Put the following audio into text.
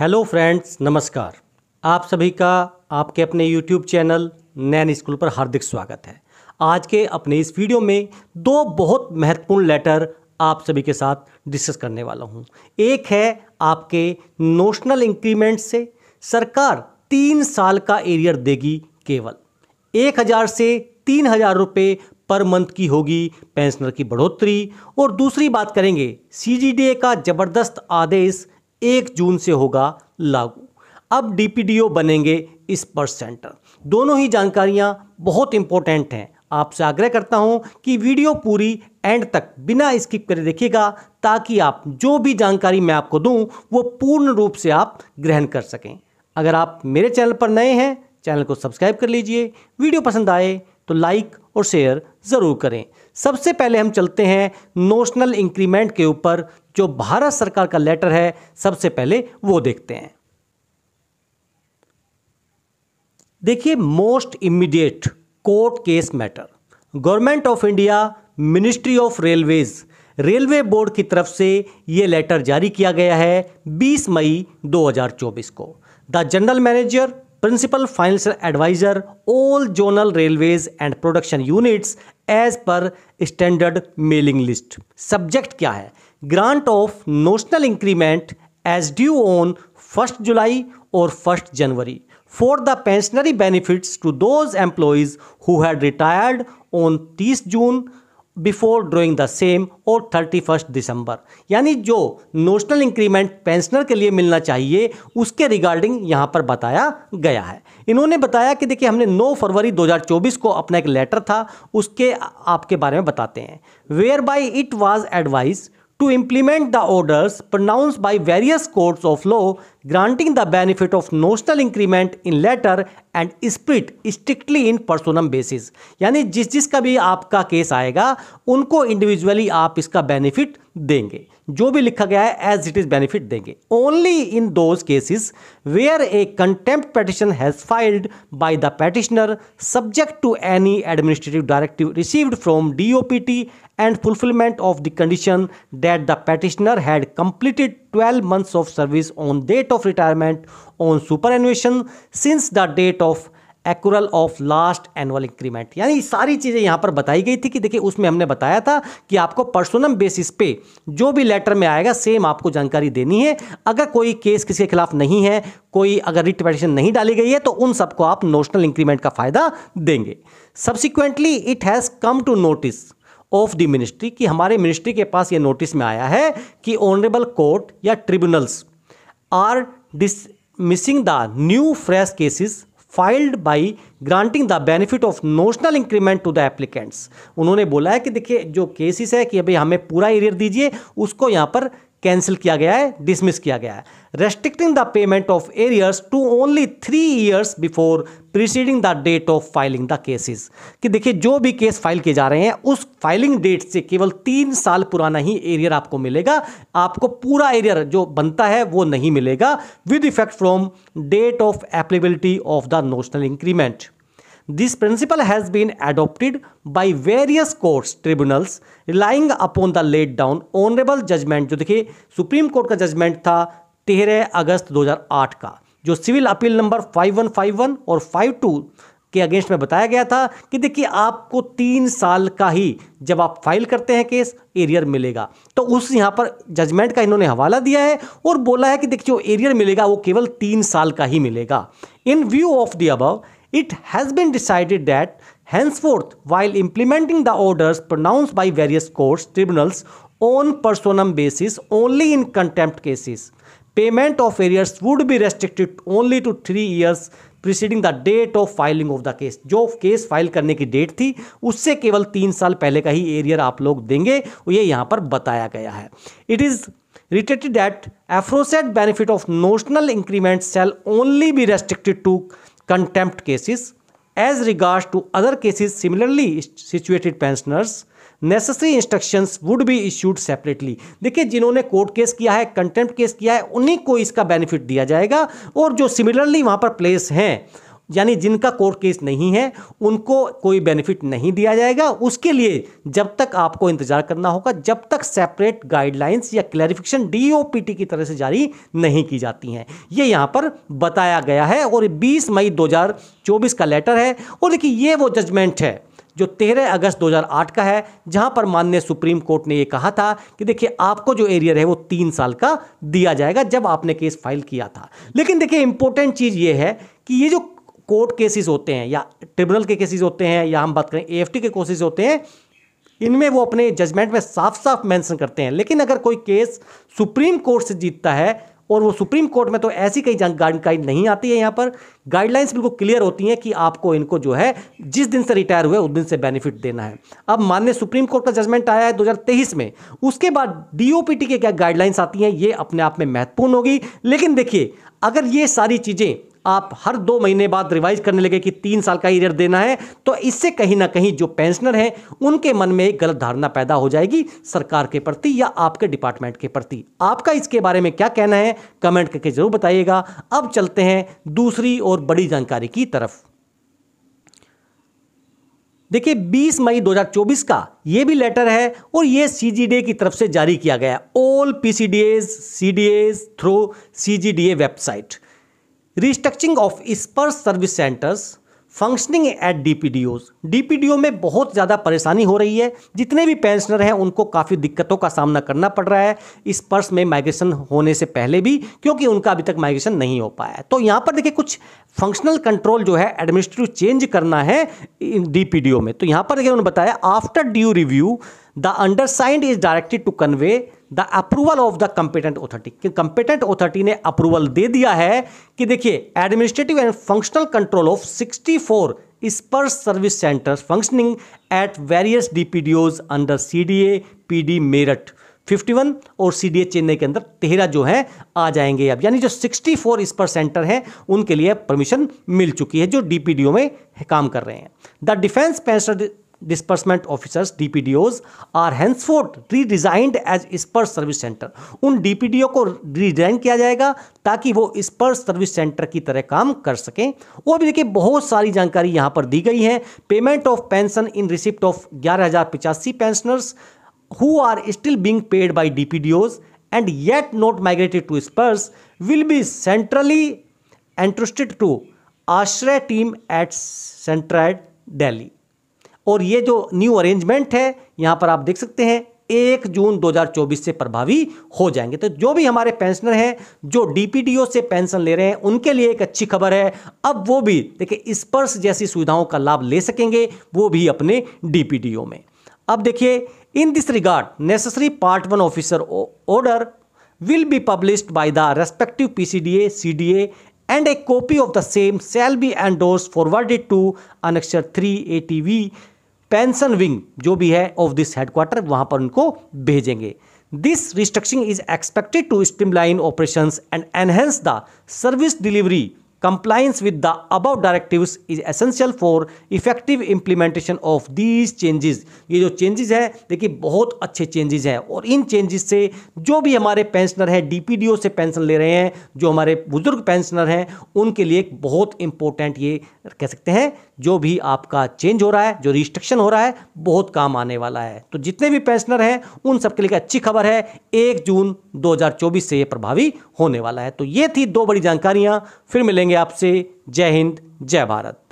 Hello friends नमस्कार आप सभी का आपके अपने यूट्यूब चैनल नैन स्कूल पर हार्दिक स्वागत है आज के अपने इस वीडियो में दो बहुत महत्वपूर्ण लेटर आप सभी के साथ डिस्कस करने वाला हूं एक है आपके नोशनल इंक्रीमेंट से सरकार तीन साल का एरियर देगी केवल एक हज़ार से तीन हज़ार रुपये पर मंथ की होगी पेंशनर की बढ़ोतरी और दूसरी बात करेंगे सीजीडीए का ज़बरदस्त आदेश एक जून से होगा लागू अब डीपीडीओ बनेंगे इस पर सेंटर दोनों ही जानकारियां बहुत इंपॉर्टेंट हैं आपसे आग्रह करता हूं कि वीडियो पूरी एंड तक बिना स्किप करे देखिएगा ताकि आप जो भी जानकारी मैं आपको दूं वो पूर्ण रूप से आप ग्रहण कर सकें अगर आप मेरे चैनल पर नए हैं चैनल को सब्सक्राइब कर लीजिए वीडियो पसंद आए तो लाइक और शेयर ज़रूर करें सबसे पहले हम चलते हैं नोशनल इंक्रीमेंट के ऊपर जो भारत सरकार का लेटर है सबसे पहले वो देखते हैं देखिए most immediate court case matter government of India ministry of railways railway board की तरफ से ये लेटर जारी किया गया है 20 मई 2024 को the general manager principal financial adviser all zonal railways and production units as per standard mailing list subject क्या है grant of notional increment as due on first July और first January for the pensionary benefits to those employees who had retired on तीस June before drawing the same और thirty first December यानी जो notional increment pensioner के लिए मिलना चाहिए उसके रिगार्डिंग यहाँ पर बताया गया है इन्होंने बताया कि देखिए हमने 9 फरवरी 2024 को अपना एक लेटर था उसके आपके बारे में बताते हैं whereby it was advice to implement the orders pronounced by various courts of law granting the benefit of notional increment in letter and spirit strictly in personam basis यानी जिस जिस का भी आपका केस आएगा उनको इंडिविजुअली आप इसका बेनिफिट देंगे जो भी लिखा गया है एज इट इज बेनिफिट देंगे only in those cases where a contempt petition has filed by the petitioner subject to any administrative directive received from DOPT and fulfilment of the condition that the petitioner had completed 12 of service on date of retirement on superannuation since the date of accrual of last annual increment यानी सारी चीज़ें यहाँ पर बताई गई थी कि देखिए उसमें हमने बताया था कि आपको पर्सोनम बेसिस पे जो भी लेटर में आएगा सेम आपको जानकारी देनी है अगर कोई केस किसी के खिलाफ नहीं है कोई अगर रिट नहीं डाली गई है तो उन सबको आप नोशनल इंक्रीमेंट का फ़ायदा देंगे subsequently it has come to notice of the ministry कि हमारे मिनिस्ट्री के पास ये नोटिस में आया है कि ऑनरेबल कोर्ट या tribunals are dismissing the new fresh cases filed by granting the benefit of notional increment to the applicants उन्होंने बोला है कि देखिए जो केसेस है कि अभी हमें पूरा एरियर दीजिए उसको यहाँ पर कैंसिल किया गया है डिसमिस किया गया है restricting the payment of arrears to only three years before preceding the date of filing the cases कि देखिए जो भी केस फाइल किए जा रहे हैं उस फाइलिंग डेट से केवल तीन साल पुराना ही एरियर आपको मिलेगा आपको पूरा एरियर जो बनता है वो नहीं मिलेगा with effect from date of applicability of the notional increment this principle has been adopted by various courts tribunals relying upon the laid down honourable judgement जो देखिए सुप्रीम कोर्ट का जजमेंट था 13 अगस्त 2008 का जो सिविल अपील नंबर 5151 और 52 के against में बताया गया था कि देखिए आपको तीन साल का ही जब आप फाइल करते हैं केस एरियर मिलेगा तो उस यहाँ पर जजमेंट का इन्होंने हवाला दिया है और बोला है कि देखिए जो एरियर मिलेगा वो केवल तीन साल का ही मिलेगा in view of the above it has been decided that henceforth while implementing the orders pronounced by various courts tribunals on personam basis only in contempt cases payment of arrears would be restricted only to three years preceding the date of filing of the case जो case file करने की date थी उससे केवल तीन साल पहले का ही एरियर आप लोग देंगे ये यहाँ पर बताया गया है it is reiterated that aforesaid benefit of notional increment shall only be restricted to contempt cases. As regards to other cases similarly situated pensioners, necessary instructions would be issued separately देखिए जिन्होंने कोर्ट केस किया है contempt case किया है उन्हीं को इसका benefit दिया जाएगा और जो सिमिलरली वहाँ पर प्लेस हैं यानी जिनका कोर्ट केस नहीं है उनको कोई बेनिफिट नहीं दिया जाएगा उसके लिए जब तक आपको इंतजार करना होगा जब तक सेपरेट गाइडलाइंस या क्लैरिफिकेशन डी की तरह से जारी नहीं की जाती हैं ये यहाँ पर बताया गया है और 20 मई 2024 का लेटर है और देखिए ये वो जजमेंट है जो 13 अगस्त 2008 का है जहां पर माननीय सुप्रीम कोर्ट ने ये कहा था कि देखिए आपको जो एरियर है वो तीन साल का दिया जाएगा जब आपने केस फाइल किया था लेकिन देखिए इंपॉर्टेंट चीज़ ये है कि ये जो कोर्ट केसेस होते हैं या ट्रिब्यूनल के केसेस होते हैं या हम बात करें ए के कोर्सेज होते हैं इनमें वो अपने जजमेंट में साफ साफ मेंशन करते हैं लेकिन अगर कोई केस सुप्रीम कोर्ट से जीतता है और वो सुप्रीम कोर्ट में तो ऐसी कई गाइडलाइन नहीं आती है यहाँ पर गाइडलाइंस बिल्कुल क्लियर होती हैं कि आपको इनको जो है जिस दिन से रिटायर हुए उस दिन से बेनिफिट देना है अब मान्य सुप्रीम कोर्ट का जजमेंट आया है 2023 में उसके बाद डीओपीटी के क्या गाइडलाइंस आती हैं ये अपने आप में महत्वपूर्ण होगी लेकिन देखिए अगर ये सारी चीज़ें आप हर दो महीने बाद रिवाइज करने लगे कि तीन साल का ईरियर देना है तो इससे कहीं ना कहीं जो पेंशनर हैं उनके मन में एक गलत धारणा पैदा हो जाएगी सरकार के प्रति या आपके डिपार्टमेंट के प्रति आपका इसके बारे में क्या कहना है कमेंट करके जरूर बताइएगा अब चलते हैं दूसरी और बड़ी जानकारी की तरफ देखिए 20 मई 2024 का ये भी लेटर है और ये सी की तरफ से जारी किया गया all P C D As C D As through C website restructuring of SPARSH service centres functioning at D O में बहुत ज़्यादा परेशानी हो रही है जितने भी पेंशनर हैं उनको काफ़ी दिक्कतों का सामना करना पड़ रहा है इस पर्स में माइग्रेशन होने से पहले भी क्योंकि उनका अभी तक माइग्रेशन नहीं हो पाया है तो यहाँ पर देखिए कुछ फंक्शनल कंट्रोल जो है एडमिनिस्ट्रेटिव चेंज करना है ओ में तो यहाँ पर देखिए उन्होंने बताया after due review the undersigned is directed to convey the approval of the competent authority कि कंपिटेंट ऑथॉरिटी ने अप्रूवल दे दिया है कि देखिए administrative and functional control of 64 SPARSH service centres functioning at various DPDOs under CDA PD Meerut 51 और CDA Chennai के अंदर तेरह जो है आ जाएंगे अब यानी जो 64 इस पर सेंटर हैं उनके लिए परमिशन मिल चुकी है जो डीपीडीओ में काम कर रहे हैं the defence pension disbursement officers DPDOs are henceforth redesigned as SPARSH service centre उन डीपीडीओ को रीडिजाइन किया जाएगा ताकि वो स्पर्स सर्विस सेंटर की तरह काम कर सकें और भी देखिए बहुत सारी जानकारी यहाँ पर दी गई है payment of pension in receipt of ग्यारह हज़ार पिचासी pensioners who are still being paid by D P D Os and yet not migrated to SPARSH will be centrally entrusted to Ashray team at centred Delhi और ये जो न्यू अरेंजमेंट है यहाँ पर आप देख सकते हैं एक जून 2024 से प्रभावी हो जाएंगे तो जो भी हमारे पेंशनर हैं जो डीपीडीओ से पेंशन ले रहे हैं उनके लिए एक अच्छी खबर है अब वो भी देखिए स्पर्श जैसी सुविधाओं का लाभ ले सकेंगे वो भी अपने डीपीडीओ में अब देखिए in this regard necessary part one officer order will be published by the respective PCDA, and a copy of the same same be endorse endorsed forwarded to annexure 3 ATV pension wing जो भी है of this headquarter वहां पर उनको भेजेंगे this restructuring is expected to streamline operation and enhance the service delivery compliance with the above directive is essential for effective implementation of these changes ये जो changes हैं देखिए बहुत अच्छे चेंजेस हैं और इन चेंजेस से जो भी हमारे पेंशनर हैं डी डी पी ओ से पेंशन ले रहे हैं जो हमारे बुजुर्ग पेंशनर हैं उनके लिए बहुत इंपॉर्टेंट ये कह सकते हैं जो भी आपका चेंज हो रहा है जो रिस्ट्रिक्शन हो रहा है बहुत काम आने वाला है तो जितने भी पेंशनर हैं उन सबके लिए अच्छी खबर है एक जून 2024 से ये प्रभावी होने वाला है तो ये थी दो बड़ी जानकारियां फिर मिलेंगे आपसे जय हिंद जय भारत